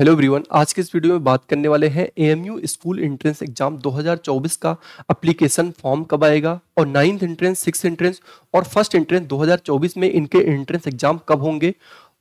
Hello everyone आज के इस वीडियो में बात करने वाले हैं एएमयू स्कूल एंट्रेंस एग्जाम 2024 का अप्लीकेशन फॉर्म कब आएगा और नाइन्थ एंट्रेंस सिक्स एंट्रेंस और फर्स्ट एंट्रेंस 2024 में इनके एंट्रेंस एग्जाम कब होंगे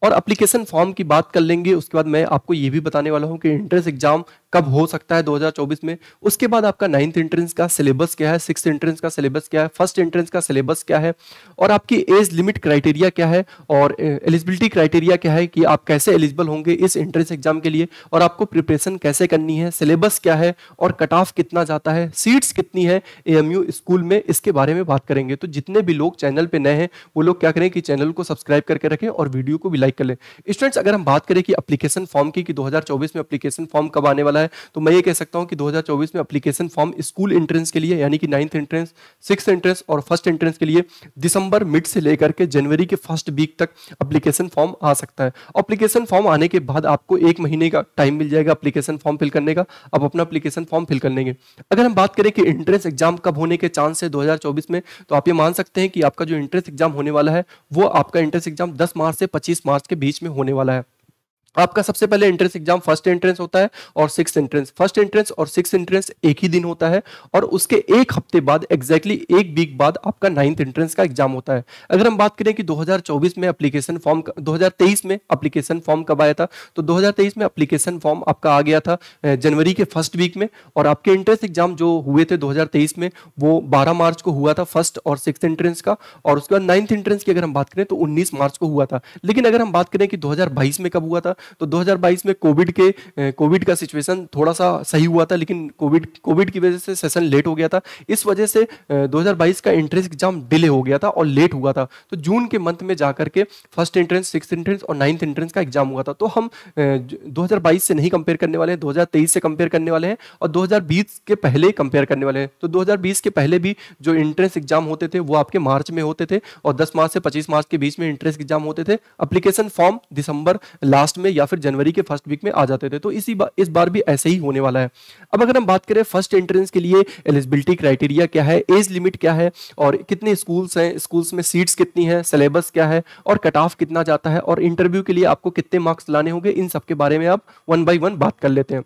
और अप्लीकेशन फॉर्म की बात कर लेंगे उसके बाद मैं आपको ये भी बताने वाला हूँ कि इंट्रेंस एग्जाम कब हो सकता है 2024 में उसके बाद आपका नाइन्थ इंट्रेंस का सिलेबस क्या है सिक्स इंट्रेंस का सिलेबस क्या है फर्स्ट इंट्रेंस का सिलेबस क्या है और आपकी एज लिमिट क्राइटेरिया क्या है और एलिजिबिलिटी क्राइटेरिया क्या है कि आप कैसे एलिजिबल होंगे इस इंट्रेंस एग्जाम के लिए और आपको प्रिपरेशन कैसे करनी है सिलेबस क्या है और कट ऑफ कितना जाता है सीट्स कितनी है ए स्कूल में इसके बारे में बात करेंगे तो जितने भी लोग चैनल पर नए हैं वो लोग क्या करें कि चैनल को सब्सक्राइब करके रखें और वीडियो को भी लाइक कर ले स्टूडेंट्स अगर हम बात करें कि अप्लीकेशन फॉर्म की कि 2024 में अप्लीकेशन फॉर्म कब आने वाला है तो मैं ये कह सकता हूँ कि 2024 में अप्लीकेशन फॉर्म स्कूल एंट्रेंस के लिए यानी कि नाइन्थ एंट्रेंस सिक्स एंट्रेंस और फर्स्ट एंट्रेंस के लिए दिसंबर मिड से लेकर के जनवरी के फर्स्ट वीक तक अप्लीकेशन फॉर्म आ सकता है अप्लीकेशन फॉर्म आने के बाद आपको एक महीने का टाइम मिल जाएगा अप्लीकेशन फॉर्म फिल करने का आप अपना अप्लीकेशन फॉर्म फिल कर लेंगे अगर हम बात करें कि एंट्रेंस एग्जाम कब होने के चांस है 2024 में तो आप ये मान सकते हैं कि आपका जो एंट्रेंस एग्जाम होने वाला है वो आपका एंट्रेंस एग्जाम 10 मार्च से 25 मार्च मार्च के बीच में होने वाला है आपका सबसे पहले एंट्रेंस एग्जाम फर्स्ट एंट्रेंस होता है और सिक्स एंट्रेंस फर्स्ट एंट्रेंस और सिक्स एंट्रेंस एक ही दिन होता है और उसके एक हफ्ते बाद एग्जैक्टली exactly एक वीक बाद आपका नाइन्थ एंट्रेंस का एग्जाम होता है अगर हम बात करें कि 2024 में अप्लीकेशन फॉर्म 2023 में अप्लीकेशन फॉर्म कब आया था तो दो में अप्लीकेशन फॉर्म आपका आ गया था जनवरी के फर्स्ट वीक में और आपके एंट्रेंस एग्जाम जो हुए थे दो में वो बारह मार्च को हुआ था फर्स्ट और सिक्स एंट्रेंस का और उसके बाद नाइन्थ एंट्रेंस की अगर हम बात करें तो उन्नीस मार्च को हुआ था लेकिन अगर हम बात करें कि दो में कब हुआ था तो 2022 में कोविड के कोविड का सिचुएशन थोड़ा सा सही हुआ था लेकिन कोविड कोविड की वजह से सेशन लेट हो गया था इस वजह से 2022 का एंट्रेंस एग्जाम डिले हो गया था और लेट हुआ था तो जून के मंथ में जाकर के फर्स्ट एंट्रेंस सिक्स एंट्रेंस और नाइन्थ एंट्रेंस का एग्जाम हुआ था तो हम दो से नहीं कंपेयर करने वाले हैं दो से कंपेयर करने वाले हैं और दो के पहले कंपेयर करने वाले हैं तो दो के पहले भी जो एंट्रेंस एग्जाम होते थे वो आपके मार्च में होते थे और दस मार्च से पच्चीस मार्च के बीच में एंट्रेंस एग्जाम होते थे अप्लीकेशन फॉर्म दिसंबर लास्ट में या फिर जनवरी के फर्स्ट वीक में आ जाते थे तो इसी बा, इस बार भी ऐसे ही होने वाला है अब अगर हम बात करें फर्स्ट एंट्रेंस के लिए एलिजिबिलिटी क्राइटेरिया क्या है एज लिमिट क्या है और कितने स्कूल्स हैं स्कूल्स में सीट्स कितनी है सिलेबस क्या है और कट ऑफ कितना जाता है और इंटरव्यू के लिए आपको कितने मार्क्स लाने होंगे इन सबके बारे में आप वन बाई वन बात कर लेते हैं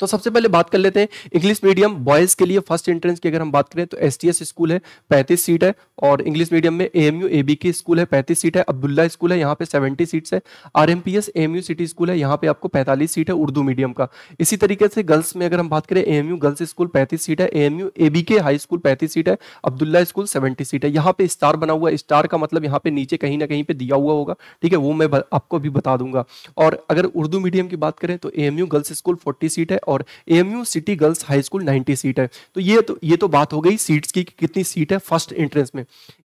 तो सबसे पहले बात कर लेते हैं इंग्लिश मीडियम बॉयज के लिए फर्स्ट एंट्रेंस की अगर हम बात करें तो एस स्कूल है पैंतीस सीट है और इंग्लिश मीडियम में ए एम यू की स्कूल है पैंतीस सीट है अब्दुल्ला स्कूल है यहाँ पे सेवेंटी सीट्स है R M P S M U city school है यहाँ पे आपको पैंतालीस सीट है उर्दू मीडियम का इसी तरीके से गर्ल्स में अगर हम बात करें A M U girls school पैंतीस सीट है A M U A B K high school पैंतीस सीट है अब्दुल्ला स्कूल सेवेंटी सीट है यहाँ पे स्टार बना हुआ स्टार का मतलब यहाँ पे नीचे कहीं ना कहीं पे दिया हुआ होगा ठीक है वो मैं आपको भी बता दूंगा और अगर उर्दू मीडियम की बात करें तो A M U girls school forty seat है और AMU city girls high school 90 seat है तो ये तो ये तो बात हो गई सीट्स की कि कितनी सीट है फर्स्ट एंट्रेंस में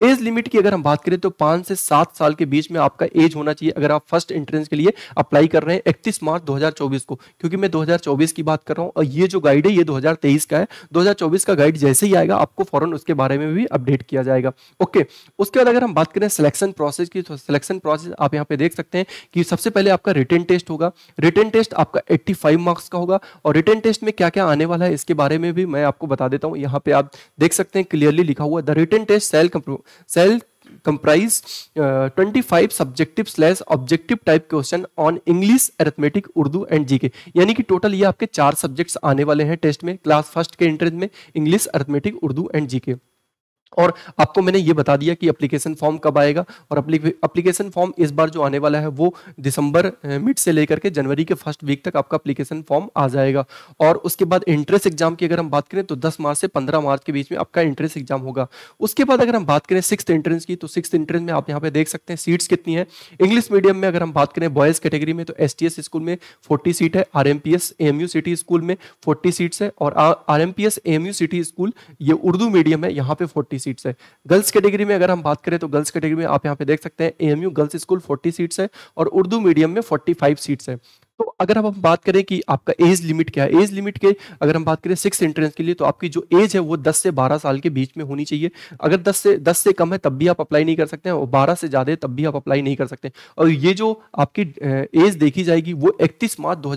एज लिमिट की अगर हम बात करें तो पांच से सात साल के बीच में आपका एज होना चाहिए अगर आप फर्स्ट एंट्रेंस के लिए अप्लाई कर रहे हैं इकतीस मार्च 2024 को क्योंकि मैं 2024 की बात कर रहा हूँ और ये जो गाइड है ये 2023 का है 2024 का गाइड जैसे ही आएगा आपको फॉरन उसके बारे में भी अपडेट किया जाएगा ओके उसके बाद अगर हम बात करें सिलेक्शन प्रोसेस की तो सिलेक्शन प्रोसेस आप यहाँ पे देख सकते हैं कि सबसे पहले आपका रिटर्न टेस्ट होगा रिटर्न टेस्ट आपका एट्टी मार्क्स का होगा और रिटर्न टेस्ट में क्या क्या आने वाला है इसके बारे में भी मैं आपको बता देता हूँ यहाँ पे आप देख सकते हैं क्लियरली लिखा हुआ the written test shall shall comprise uh, 25 subjective slash objective type question on English arithmetic Urdu and GK यानी कि टोटल ये आपके चार सब्जेक्ट्स आने वाले हैं टेस्ट में क्लास फर्स्ट के एंट्रेंस में English arithmetic Urdu and GK और आपको मैंने ये बता दिया कि एप्लीकेशन फॉर्म कब आएगा और एप्लीकेशन फॉर्म इस बार जो आने वाला है वो दिसंबर मिड से लेकर के जनवरी के फर्स्ट वीक तक आपका एप्लीकेशन फॉर्म आ जाएगा और उसके बाद एंट्रेंस एग्जाम की अगर हम बात करें तो 10 मार्च से 15 मार्च के बीच में आपका एंट्रेंस एग्जाम होगा उसके बाद अगर हम बात करें सिक्स एंट्रेंस की तो सिक्स एंट्रेंस में आप यहाँ पे देख सकते हैं सीट्स कितनी है इंग्लिश मीडियम में अगर हम बात करें बॉयज़ कैटेगरी में तो एस स्कूल में फोर्टी सीट है आर एम सिटी स्कूल में फोर्टी सीट्स है और आर एम सिटी स्कूल ये उर्दू मीडियम है यहाँ पे फोर्टी 40 सीट्स है गर्ल्स कैटेगरी में अगर हम बात करें तो गर्ल्स कैटेगरी में आप यहाँ पे देख सकते हैं एएमयू गर्ल्स स्कूल 40 सीट्स है और उर्दू मीडियम में 45 सीट्स है तो अगर हम बात करें कि आपका एज लिमिट क्या है एज लिमिट के अगर हम बात करें सिक्स एंट्रेंस के लिए तो आपकी जो एज है वो दस से बारह साल के बीच में होनी चाहिए अगर दस से दस से कम है तब भी आप अप्लाई नहीं कर सकते हैं और बारह से ज़्यादा है तब भी आप अप्लाई नहीं कर सकते और ये जो आपकी एज देखी जाएगी वो इकतीस मार्च दो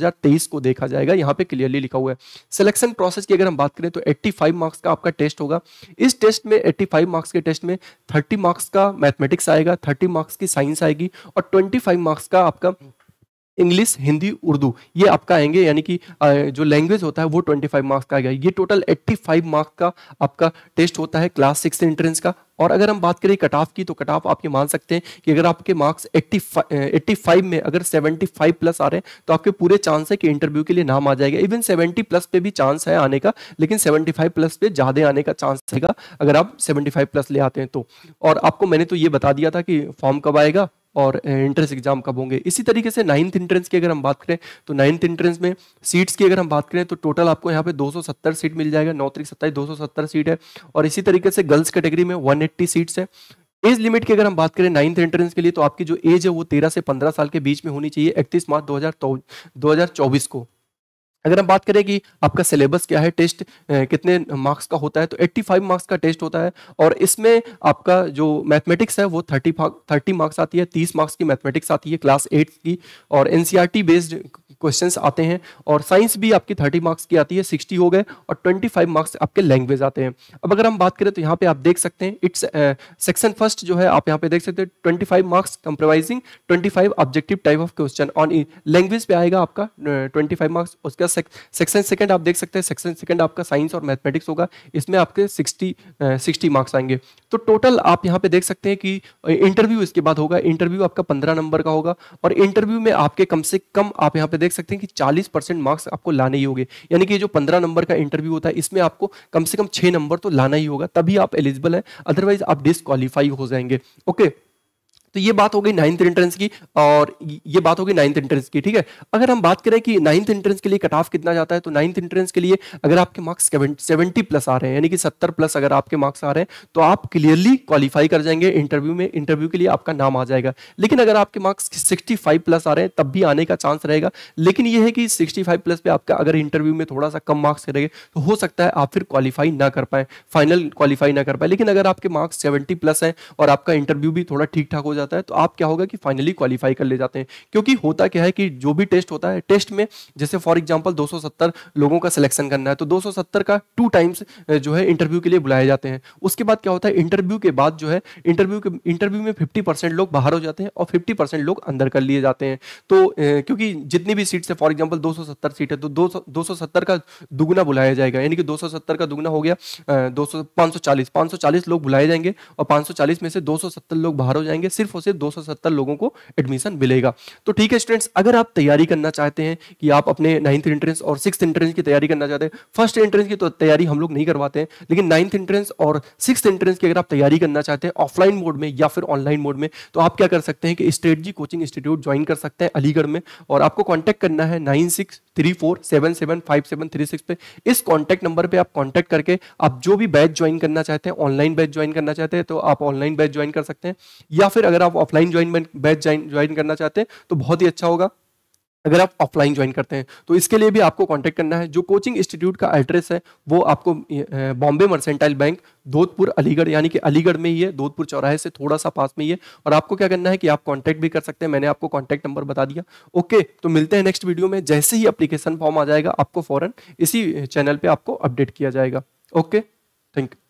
को देखा जाएगा यहाँ पे क्लियरली लिखा हुआ है सिलेक्शन प्रोसेस की अगर हम बात करें तो एट्टी मार्क्स का आपका टेस्ट होगा इस टेस्ट में एट्टी मार्क्स के टेस्ट में थर्टी मार्क्स का मैथमेटिक्स आएगा थर्टी मार्क्स की साइंस आएगी और ट्वेंटी मार्क्स का आपका इंग्लिश हिंदी उर्दू ये आपका आएंगे यानी कि जो लैंग्वेज होता है वो 25 मार्क्स का आएगा ये टोटल 85 मार्क्स का आपका टेस्ट होता है क्लास सिक्स एंट्रेंस का और अगर हम बात करें कट ऑफ की तो कट ऑफ आप ये मान सकते हैं कि अगर आपके मार्क्स 85 85 में अगर 75 प्लस आ रहे हैं तो आपके पूरे चांस है कि इंटरव्यू के लिए नाम आ जाएगा इवन 70 प्लस पे भी चांस है आने का लेकिन 75 प्लस पे ज़्यादा आने का चांस रहेगा अगर आप 75 प्लस ले आते हैं तो और आपको मैंने तो ये बता दिया था कि फॉर्म कब आएगा और एंट्रेंस एग्जाम कब होंगे इसी तरीके से नाइन्थ इंट्रेंस की अगर हम बात करें तो नाइन्थ इंट्रेंस में सीट्स की अगर हम बात करें तो टोटल आपको यहाँ पे 270 सीट मिल जाएगा नौ तरीक सत्ताईस दो सीट है और इसी तरीके से गर्ल्स कैटेगरी में 180 सीट्स है एज लिमिट की अगर हम बात करें नाइन्थ एंट्रेंस के लिए तो आपकी जो एज है वो तेरह से पंद्रह साल के बीच में होनी चाहिए इकतीस मार्च दो हजार को अगर हम बात करें कि आपका सिलेबस क्या है टेस्ट कितने मार्क्स का होता है तो 85 मार्क्स का टेस्ट होता है और इसमें आपका जो मैथमेटिक्स है वो 30 30 मार्क्स आती है 30 मार्क्स की मैथमेटिक्स आती है क्लास एट्थ की और एन बेस्ड क्वेश्चंस आते हैं और साइंस भी आपकी थर्टी मार्क्स की आती है सिक्सटी हो गए और ट्वेंटी फाइव मार्क्स आपके लैंग्वेज आते हैं अब अगर हम बात करें तो यहाँ पे आप देख सकते हैं इट्स सेक्शन फर्स्ट जो है आप यहाँ पे देख सकते हैं twenty five marks compromising twenty five objective type of question on language पे आएगा आपका ट्वेंटी फाइव मार्क्स उसका सेक्शन सेकंड आप देख सकते हैं सेक्शन सेकंड आपका साइंस और मैथमेटिक्स होगा इसमें आपके सिक्सटी सिक्सटी मार्क्स आएंगे तो टोटल आप यहाँ पे देख सकते हैं कि इंटरव्यू uh, इसके बाद होगा इंटरव्यू आपका पंद्रह नंबर का होगा और इंटरव्यू में आपके कम से कम आप यहाँ पे देख देख सकते हैं कि 40 परसेंट मार्क्स आपको लाने ही होंगे यानी कि जो 15 नंबर का इंटरव्यू होता है इसमें आपको कम से कम छह नंबर तो लाना ही होगा तभी आप एलिजिबल है अदरवाइज आप डिसक्वालीफाई हो जाएंगे ओके okay. तो ये बात हो गई नाइन्थ एंट्रेंस की और ये बात हो गई नाइन्थ एंट्रेंस की ठीक है अगर हम बात करें कि नाइन्थ एंट्रेंस के लिए कट ऑफ कितना जाता है तो नाइन्थ एंट्रेंस के लिए अगर आपके मार्क्स सेवेंटी प्लस आ रहे हैं यानी कि सत्तर प्लस अगर आपके मार्क्स आ रहे हैं तो आप क्लियरली क्वालिफाई कर जाएंगे इंटरव्यू में इंटरव्यू के लिए आपका नाम आ जाएगा लेकिन अगर आपके मार्क्स सिक्सटी प्लस आ रहे हैं तब भी आने का चांस रहेगा लेकिन यह है कि सिक्सटी प्लस पे आपका अगर इंटरव्यू में थोड़ा सा कम मार्क्स करेंगे तो हो सकता है आप फिर क्वालिफाई ना कर पाए फाइनल क्वालिफाई ना कर पाए लेकिन अगर आपके मार्क्स सेवेंटी प्लस हैं और आपका इंटरव्यू भी थोड़ा ठीक ठाक हो जाए जाता है तो आप क्या होगा कि फाइनली क्वालिफाई कर ले जाते हैं क्योंकि होता क्या है कि जो भी टेस्ट होता है टेस्ट में जैसे फॉर एग्जाम्पल 270 लोगों का सिलेक्शन करना है तो 270 का टू टाइम्स जो है इंटरव्यू के लिए बुलाए जाते हैं उसके बाद क्या होता है इंटरव्यू के बाद जो है इंटरव्यू के इंटरव्यू में फिफ्टी लोग बाहर हो जाते हैं और फिफ्टी लोग अंदर कर लिए जाते हैं तो क्योंकि जितनी भी सीट है फॉर एग्जाम्पल दो सीट है तो दो का दुगुना बुलाया जाएगा यानी कि दो का दुगुना हो गया दो सौ लोग बुलाए जाएंगे और 540 में से 270 लोग बाहर हो जाएंगे सिर्फ सिर्फ और सिर्फ 270 लोगों को एडमिशन मिलेगा तो ठीक है स्टूडेंट्स अगर आप तैयारी करना चाहते हैं कि आप अपने नाइन्थ इंट्रेंस और सिक्स इंट्रेंस की तैयारी करना चाहते हैं फर्स्ट इंट्रेंस की तो तैयारी हम लोग नहीं करवाते हैं लेकिन नाइन्थ इंट्रेंस और सिक्स इंट्रेंस की अगर आप तैयारी करना चाहते हैं ऑफलाइन मोड में या फिर ऑनलाइन मोड में तो आप क्या कर सकते हैं कि स्ट्रेटजी कोचिंग इंस्टीट्यूट ज्वाइन कर सकते हैं अलीगढ़ में और आपको कॉन्टैक्ट करना है नाइन पे इस कॉन्टैक्ट नंबर पर आप कॉन्टैक्ट करके आप जो भी बैच ज्वाइन करना चाहते हैं ऑनलाइन बैच ज्वाइन करना चाहते हैं तो आप ऑनलाइन बैच ज्वाइन कर सकते हैं या फिर अगर अगर आप ऑफलाइन ज्वाइन बैच ज्वाइन करना चाहते हैं तो बहुत ही अच्छा होगा अगर आप ऑफलाइन ज्वाइन करते हैं तो इसके लिए भी आपको कांटेक्ट करना है जो कोचिंग इंस्टीट्यूट का एड्रेस है वो आपको बॉम्बे मर्सेंटाइल बैंक धोधपुर अलीगढ़ यानी कि अलीगढ़ में ही है धोधपुर चौराहे से थोड़ा सा पास में ही है और आपको क्या करना है कि आप कांटेक्ट भी कर सकते हैं मैंने आपको कॉन्टैक्ट नंबर बता दिया ओके तो मिलते हैं नेक्स्ट वीडियो में जैसे ही अप्लीकेशन फॉर्म आ जाएगा आपको फॉरन इसी चैनल पर आपको अपडेट किया जाएगा ओके थैंक यू